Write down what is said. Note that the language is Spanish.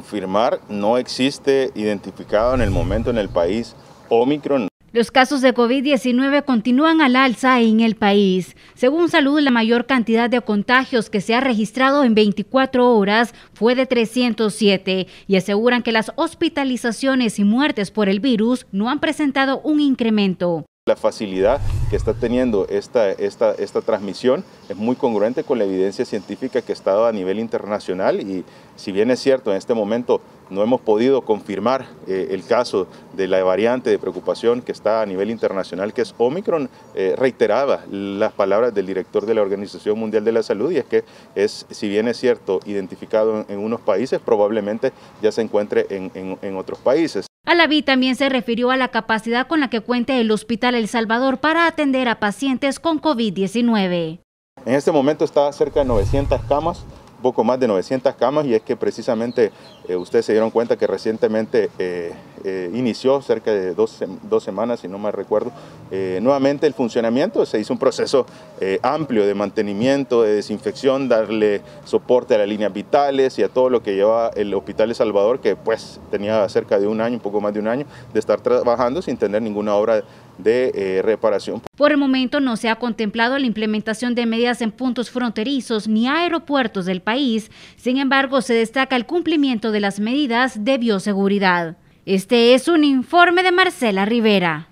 confirmar, no existe identificado en el momento en el país Omicron. Los casos de COVID-19 continúan al alza en el país. Según Salud, la mayor cantidad de contagios que se ha registrado en 24 horas fue de 307 y aseguran que las hospitalizaciones y muertes por el virus no han presentado un incremento. La facilidad que está teniendo esta, esta, esta transmisión es muy congruente con la evidencia científica que ha estado a nivel internacional y si bien es cierto, en este momento no hemos podido confirmar eh, el caso de la variante de preocupación que está a nivel internacional, que es Omicron, eh, reiteraba las palabras del director de la Organización Mundial de la Salud y es que es, si bien es cierto, identificado en, unos países, probablemente ya se encuentre en otros países. VI también se refirió a la capacidad con la que cuenta el Hospital El Salvador para atender a pacientes con COVID-19. En este momento está cerca de 900 camas, poco más de 900 camas y es que precisamente eh, ustedes se dieron cuenta que recientemente eh, eh, inició cerca de dos, semanas, si no mal recuerdo, eh, nuevamente el funcionamiento. Se hizo un proceso eh, amplio de mantenimiento, de desinfección, darle soporte a las líneas vitales y a todo lo que lleva el Hospital de Salvador, que pues tenía cerca de un año, un poco más de un año, de estar trabajando sin tener ninguna obra de reparación. Por el momento no se ha contemplado la implementación de medidas en puntos fronterizos ni aeropuertos del país, sin embargo se destaca el cumplimiento de las medidas de bioseguridad. Este es un informe de Marcela Rivera.